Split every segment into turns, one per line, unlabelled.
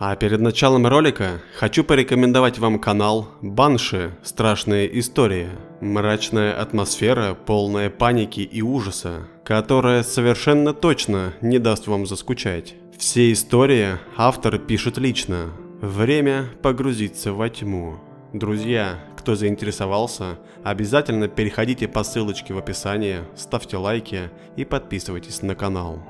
А перед началом ролика хочу порекомендовать вам канал Банши Страшные истории. Мрачная атмосфера, полная паники и ужаса, которая совершенно точно не даст вам заскучать. Все истории автор пишет лично. Время погрузиться во тьму. Друзья, кто заинтересовался, обязательно переходите по ссылочке в описании, ставьте лайки и подписывайтесь на канал.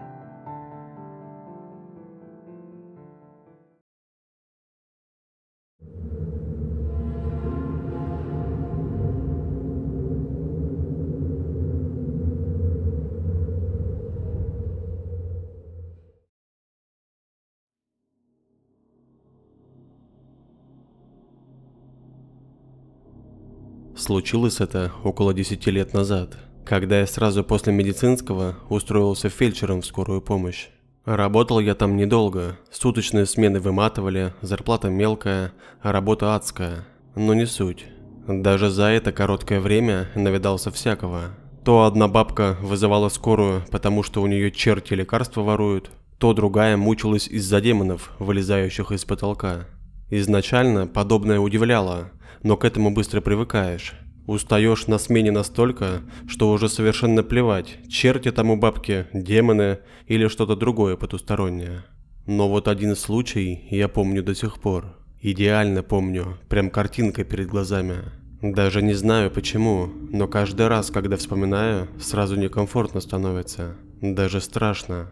Случилось это около 10 лет назад, когда я сразу после медицинского устроился фельдшером в скорую помощь. Работал я там недолго, суточные смены выматывали, зарплата мелкая, а работа адская, но не суть. Даже за это короткое время навидался всякого. То одна бабка вызывала скорую, потому что у нее черти лекарства воруют, то другая мучилась из-за демонов, вылезающих из потолка. Изначально подобное удивляло, но к этому быстро привыкаешь. Устаешь на смене настолько, что уже совершенно плевать, черти тому бабки, демоны или что-то другое потустороннее. Но вот один случай я помню до сих пор. Идеально помню, прям картинка перед глазами. Даже не знаю почему, но каждый раз, когда вспоминаю, сразу некомфортно становится. Даже страшно.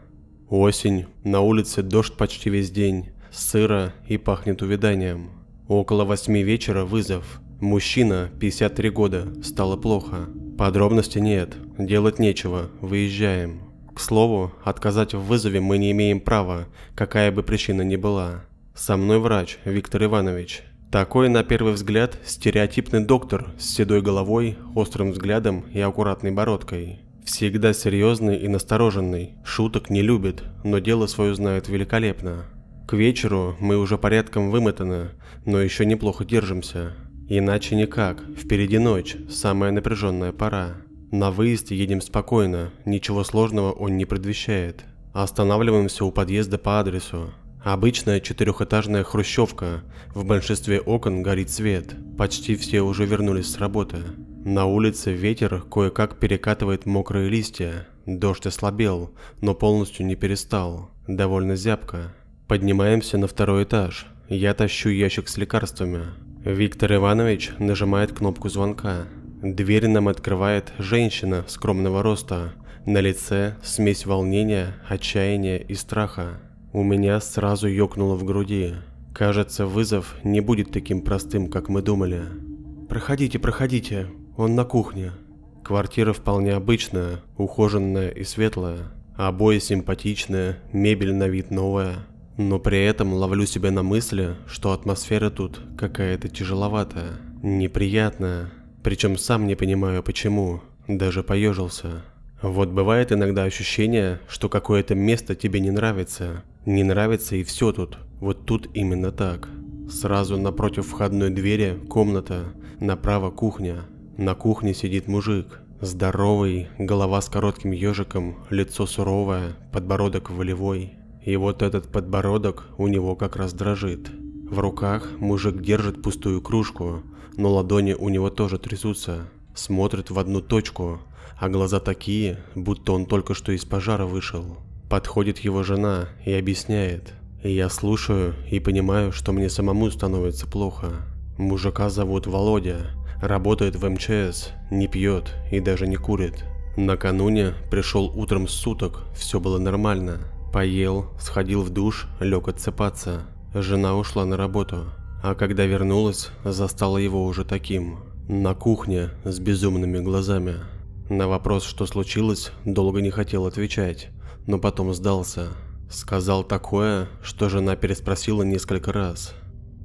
Осень, на улице дождь почти весь день, сыро и пахнет увиданием. Около восьми вечера вызов. Мужчина, 53 года, стало плохо. Подробностей нет, делать нечего, выезжаем. К слову, отказать в вызове мы не имеем права, какая бы причина ни была. Со мной врач Виктор Иванович. Такой, на первый взгляд, стереотипный доктор с седой головой, острым взглядом и аккуратной бородкой. Всегда серьезный и настороженный, шуток не любит, но дело свое знает великолепно. К вечеру мы уже порядком вымотаны, но еще неплохо держимся. Иначе никак, впереди ночь, самая напряженная пора. На выезде едем спокойно, ничего сложного он не предвещает. Останавливаемся у подъезда по адресу. Обычная четырехэтажная хрущевка, в большинстве окон горит свет. Почти все уже вернулись с работы. На улице ветер кое-как перекатывает мокрые листья. Дождь ослабел, но полностью не перестал. Довольно зябко. Поднимаемся на второй этаж. Я тащу ящик с лекарствами. Виктор Иванович нажимает кнопку звонка. Дверь нам открывает женщина скромного роста. На лице смесь волнения, отчаяния и страха. У меня сразу ёкнуло в груди. Кажется, вызов не будет таким простым, как мы думали. «Проходите, проходите, он на кухне». Квартира вполне обычная, ухоженная и светлая. Обои симпатичные, мебель на вид новая. Но при этом ловлю себя на мысли, что атмосфера тут какая-то тяжеловатая, неприятная. Причем сам не понимаю почему, даже поежился. Вот бывает иногда ощущение, что какое-то место тебе не нравится. Не нравится и все тут. Вот тут именно так. Сразу напротив входной двери комната, направо кухня. На кухне сидит мужик. Здоровый, голова с коротким ежиком, лицо суровое, подбородок волевой и вот этот подбородок у него как раз дрожит. В руках мужик держит пустую кружку, но ладони у него тоже трясутся, смотрит в одну точку, а глаза такие, будто он только что из пожара вышел. Подходит его жена и объясняет. И я слушаю и понимаю, что мне самому становится плохо. Мужика зовут Володя, работает в МЧС, не пьет и даже не курит. Накануне пришел утром суток, все было нормально. Поел, сходил в душ, лег отсыпаться. Жена ушла на работу, а когда вернулась, застала его уже таким. На кухне, с безумными глазами. На вопрос, что случилось, долго не хотел отвечать, но потом сдался. Сказал такое, что жена переспросила несколько раз.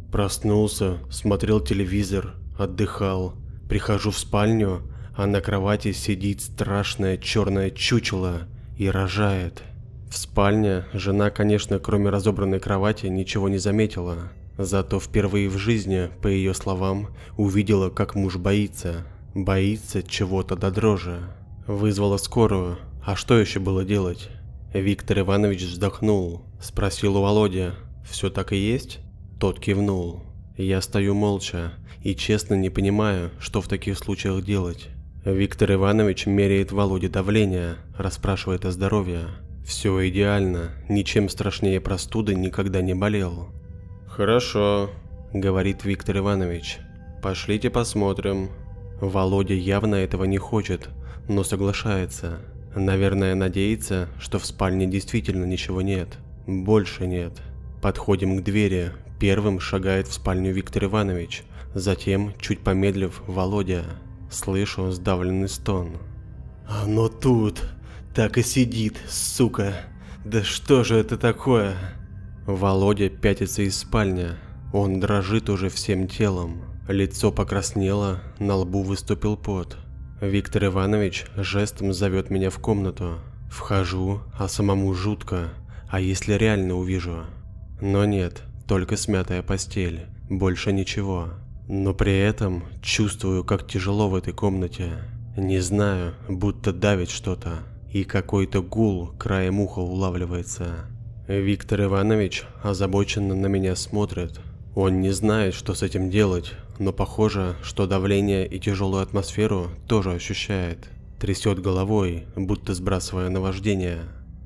Проснулся, смотрел телевизор, отдыхал. Прихожу в спальню, а на кровати сидит страшное черное чучело и рожает. В спальне жена, конечно, кроме разобранной кровати, ничего не заметила. Зато впервые в жизни, по ее словам, увидела, как муж боится. Боится чего-то до дрожи. Вызвала скорую. А что еще было делать? Виктор Иванович вздохнул. Спросил у Володя, «Все так и есть?» Тот кивнул. Я стою молча и честно не понимаю, что в таких случаях делать. Виктор Иванович меряет Володе давление, расспрашивает о здоровье. Все идеально, ничем страшнее простуды никогда не болел. Хорошо, говорит Виктор Иванович. Пошлите посмотрим. Володя явно этого не хочет, но соглашается. Наверное, надеется, что в спальне действительно ничего нет. Больше нет. Подходим к двери. Первым шагает в спальню Виктор Иванович, затем, чуть помедлив, Володя. Слышу сдавленный стон. «Оно тут!» Так и сидит, сука. Да что же это такое? Володя пятится из спальни. Он дрожит уже всем телом. Лицо покраснело, на лбу выступил пот. Виктор Иванович жестом зовет меня в комнату. Вхожу, а самому жутко. А если реально увижу? Но нет, только смятая постель, больше ничего. Но при этом чувствую, как тяжело в этой комнате. Не знаю, будто давит что-то и какой-то гул краем уха улавливается. Виктор Иванович озабоченно на меня смотрит. Он не знает, что с этим делать, но похоже, что давление и тяжелую атмосферу тоже ощущает. Трясет головой, будто сбрасывая наваждение.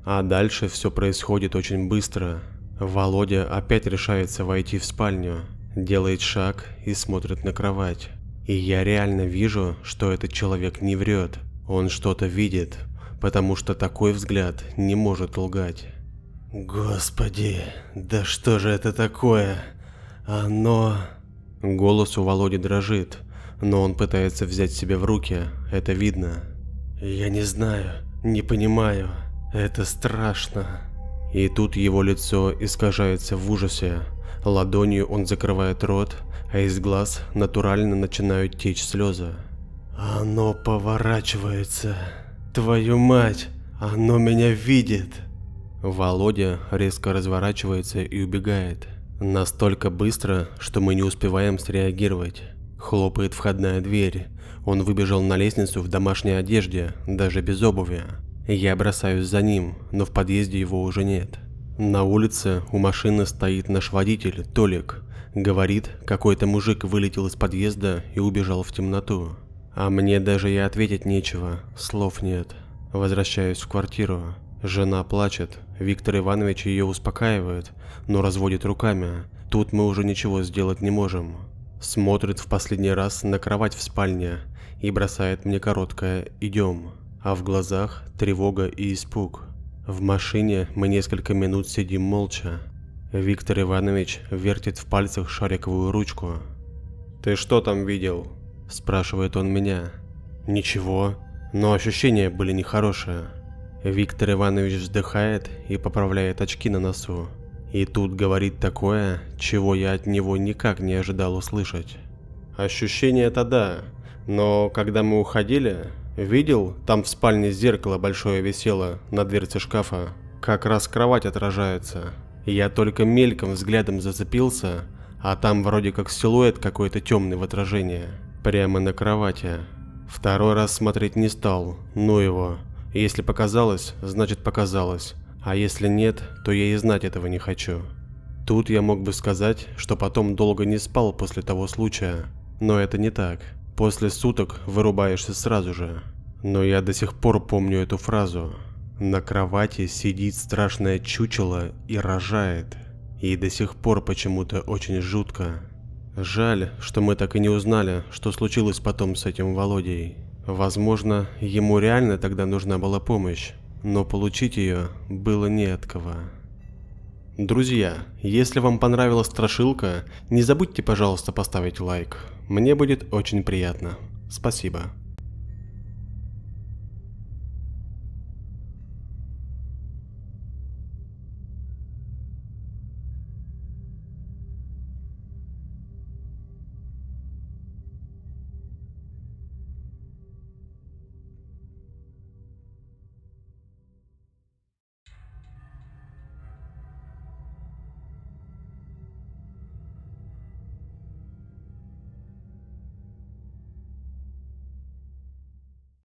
А дальше все происходит очень быстро. Володя опять решается войти в спальню, делает шаг и смотрит на кровать. И я реально вижу, что этот человек не врет. Он что-то видит, потому что такой взгляд не может лгать. «Господи, да что же это такое? Оно...» Голос у Володи дрожит, но он пытается взять себя в руки, это видно. «Я не знаю, не понимаю, это страшно». И тут его лицо искажается в ужасе, ладонью он закрывает рот, а из глаз натурально начинают течь слезы. «Оно поворачивается...» Твою мать, оно меня видит. Володя резко разворачивается и убегает. Настолько быстро, что мы не успеваем среагировать. Хлопает входная дверь. Он выбежал на лестницу в домашней одежде, даже без обуви. Я бросаюсь за ним, но в подъезде его уже нет. На улице у машины стоит наш водитель, Толик. Говорит, какой-то мужик вылетел из подъезда и убежал в темноту. А мне даже и ответить нечего, слов нет. Возвращаюсь в квартиру. Жена плачет, Виктор Иванович ее успокаивает, но разводит руками. Тут мы уже ничего сделать не можем. Смотрит в последний раз на кровать в спальне и бросает мне короткое «идем», а в глазах тревога и испуг. В машине мы несколько минут сидим молча. Виктор Иванович вертит в пальцах шариковую ручку. «Ты что там видел?» Спрашивает он меня. Ничего, но ощущения были нехорошие. Виктор Иванович вздыхает и поправляет очки на носу. И тут говорит такое, чего я от него никак не ожидал услышать. Ощущения, то да, но когда мы уходили, видел, там в спальне зеркало большое висело на дверце шкафа. Как раз кровать отражается. Я только мельком взглядом зацепился, а там вроде как силуэт какой-то темный в отражении прямо на кровати. Второй раз смотреть не стал, ну его. Если показалось, значит показалось. А если нет, то я и знать этого не хочу. Тут я мог бы сказать, что потом долго не спал после того случая, но это не так. После суток вырубаешься сразу же. Но я до сих пор помню эту фразу. На кровати сидит страшное чучело и рожает. И до сих пор почему-то очень жутко. Жаль, что мы так и не узнали, что случилось потом с этим Володей. Возможно, ему реально тогда нужна была помощь, но получить ее было не от кого. Друзья, если вам понравилась страшилка, не забудьте, пожалуйста, поставить лайк. Мне будет очень приятно. Спасибо.